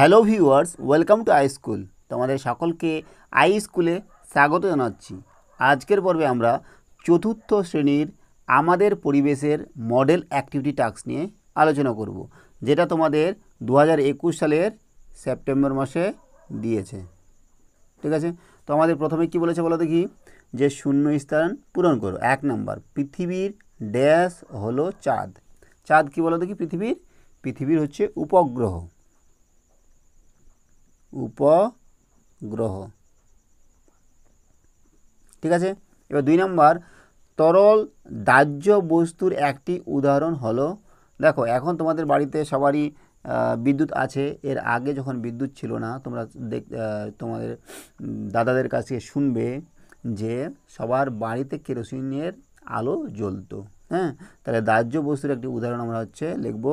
hello viewers welcome to I school তোমাদের সকলকে I স্কুলে স্বাগত জানাচ্ছি আজকের পর্বে আমরা চতুর্থ শ্রেণীর আমাদের পরিবেশের মডেল অ্যাক্টিভিটি টাস্ক নিয়ে আলোচনা করব যেটা তোমাদের দু সালের সেপ্টেম্বর মাসে দিয়েছে ঠিক আছে তোমাদের প্রথমে কি বলেছে বলো দেখি যে শূন্য স্থান পূরণ করো এক নম্বর পৃথিবীর ড্যাশ হলো চাঁদ চাঁদ কি বলো দেখি পৃথিবীর পৃথিবীর হচ্ছে উপগ্রহ উপগ্রহ ঠিক আছে এবার দুই নম্বর তরল দাহ্য বস্তুর একটি উদাহরণ হলো দেখো এখন তোমাদের বাড়িতে সবারই বিদ্যুৎ আছে এর আগে যখন বিদ্যুৎ ছিল না তোমরা দেখ তোমাদের দাদাদের কাছে শুনবে যে সবার বাড়িতে কেরোসিনের আলো জ্বলতো হ্যাঁ তাহলে দাহ্য বস্তুর একটি উদাহরণ আমরা হচ্ছে লিখব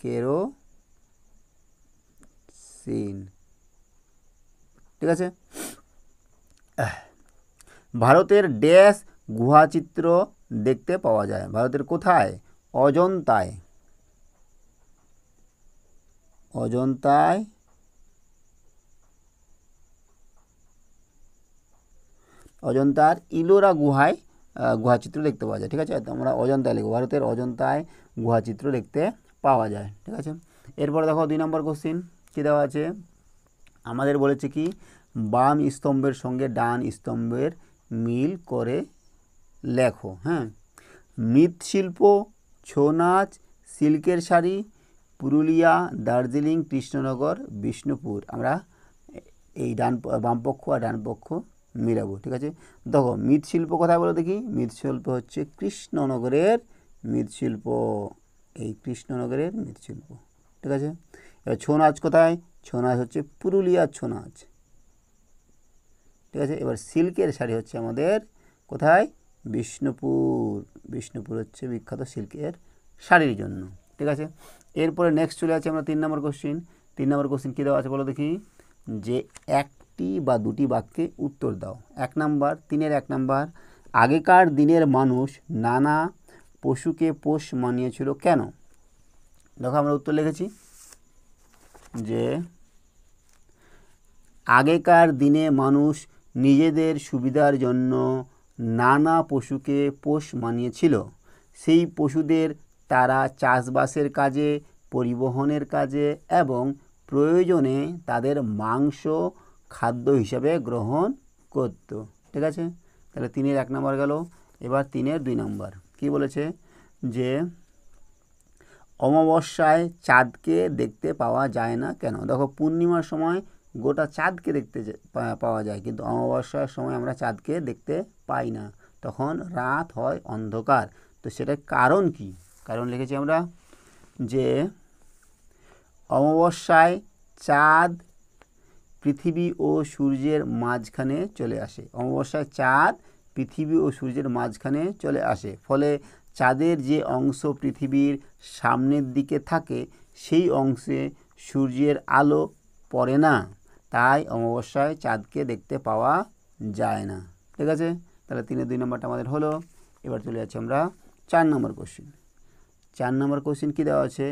কেরোসিন ঠিক আছে ভারতের ড্যাশ গুহাচিত্র দেখতে পাওয়া যায় ভারতের কোথায় অজন্তায় অজন্তায় অজন্তার ইলোরা গুহায় গুহাচিত্র দেখতে পাওয়া যায় ঠিক আছে আমরা অজন্তায় লিখব ভারতের অজন্তায় গুহাচিত্র দেখতে পাওয়া যায় ঠিক আছে এরপর দেখো দুই নম্বর কোশ্চিন কী দেওয়া আছে আমাদের বলেছে কি বাম স্তম্ভের সঙ্গে ডান স্তম্ভের মিল করে লেখো হ্যাঁ মৃৎশিল্প ছৌ নাচ সিল্কের শাড়ি পুরুলিয়া দার্জিলিং কৃষ্ণনগর বিষ্ণুপুর আমরা এই ডান বামপক্ষ আর ডানপক্ষ মিলাবো ঠিক আছে দেখো মৃৎশিল্প কথা বলে দেখি মৃৎশিল্প হচ্ছে কৃষ্ণনগরের মৃৎশিল্প এই কৃষ্ণনগরের মৃৎশিল্প ঠিক আছে এবার ছৌ নাচ কোথায় ছৌ নাচ হচ্ছে পুরুলিয়ার ছৌ নাচ ঠিক আছে এবার সিল্কের শাড়ি হচ্ছে আমাদের কোথায় বিষ্ণুপুর বিষ্ণুপুর হচ্ছে বিখ্যাত সিল্কের শাড়ির জন্য ঠিক আছে এরপরে নেক্সট চলে আছে আমরা তিন নম্বর কোশ্চিন তিন নম্বর কোশ্চিন কী দেওয়া আছে বলো দেখি যে একটি বা দুটি বাক্যে উত্তর দাও এক নাম্বার তিনের এক নাম্বার আগেকার দিনের মানুষ নানা পশুকে পোষ মানিয়েছিল কেন দেখো আমরা উত্তর লিখেছি যে আগেকার দিনে মানুষ নিজেদের সুবিধার জন্য নানা পশুকে পোষ মানিয়েছিল সেই পশুদের তারা চাষবাসের কাজে পরিবহনের কাজে এবং প্রয়োজনে তাদের মাংস খাদ্য হিসাবে গ্রহণ করত ঠিক আছে তাহলে তিনের এক নম্বর গেল এবার তিনের দুই নম্বর কি বলেছে যে অমাবস্যায় চাঁদকে দেখতে পাওয়া যায় না কেন দেখো পূর্ণিমার সময় গোটা চাঁদকে দেখতে পাওয়া যায় কিন্তু অমাবস্যার সময় আমরা চাঁদকে দেখতে পাই না তখন রাত হয় অন্ধকার তো সেটার কারণ কি কারণ লিখেছি আমরা যে অমাবস্যায় চাঁদ পৃথিবী ও সূর্যের মাঝখানে চলে আসে অমাবস্যায় চাঁদ পৃথিবী ও সূর্যের মাঝখানে চলে আসে ফলে চাঁদের যে অংশ পৃথিবীর সামনের দিকে থাকে সেই অংশে সূর্যের আলো পড়ে না তাই অমাবস্যায় চাঁদকে দেখতে পাওয়া যায় না ঠিক আছে তাহলে তিনের দুই নম্বরটা আমাদের হলো এবার চলে যাচ্ছি আমরা চার নম্বর কোশ্চিন চার নম্বর কোশ্চিন কী দেওয়া আছে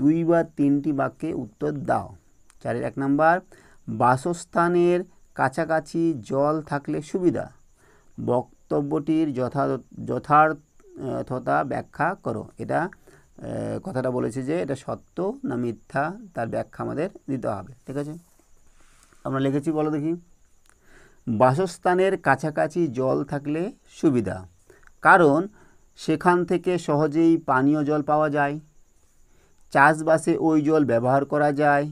দুই বা তিনটি বাক্যে উত্তর দাও চারের এক নম্বর বাসস্থানের কাছাকাছি জল থাকলে সুবিধা বক্তব্যটির যথা যথার্থতা ব্যাখ্যা করো এটা কথাটা বলেছে যে এটা সত্য না মিথ্যা তার ব্যাখ্যা আমাদের দিতে হবে ঠিক আছে আমরা লিখেছি বলো দেখি বাসস্থানের কাছাকাছি জল থাকলে সুবিধা কারণ সেখান থেকে সহজেই পানীয় জল পাওয়া যায় চাষবাসে ওই জল ব্যবহার করা যায়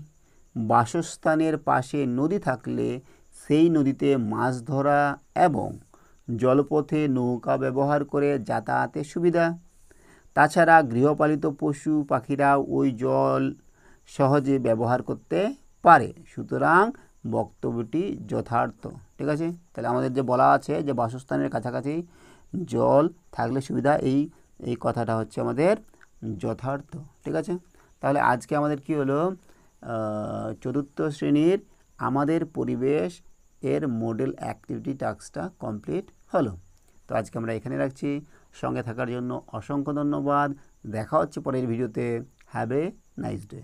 বাসস্থানের পাশে নদী থাকলে সেই নদীতে মাছ ধরা এবং জলপথে নৌকা ব্যবহার করে যাতায়াতের সুবিধা তাছাড়া গৃহপালিত পশু পাখিরা ওই জল সহজে ব্যবহার করতে পারে সুতরাং বক্তব্যটি যথার্থ ঠিক আছে তাহলে আমাদের যে বলা আছে যে বাসস্থানের কাছাকাছি জল থাকলে সুবিধা এই এই কথাটা হচ্ছে আমাদের যথার্থ ঠিক আছে তাহলে আজকে আমাদের কি হলো চতুর্থ শ্রেণীর আমাদের পরিবেশ এর মডেল অ্যাক্টিভিটি টাস্কটা কমপ্লিট হলো তো আজকে আমরা এখানে রাখছি সঙ্গে থাকার জন্য অসংখ্য ধন্যবাদ দেখা হচ্ছে পরের ভিডিওতে হ্যাভ এ নাইস ডে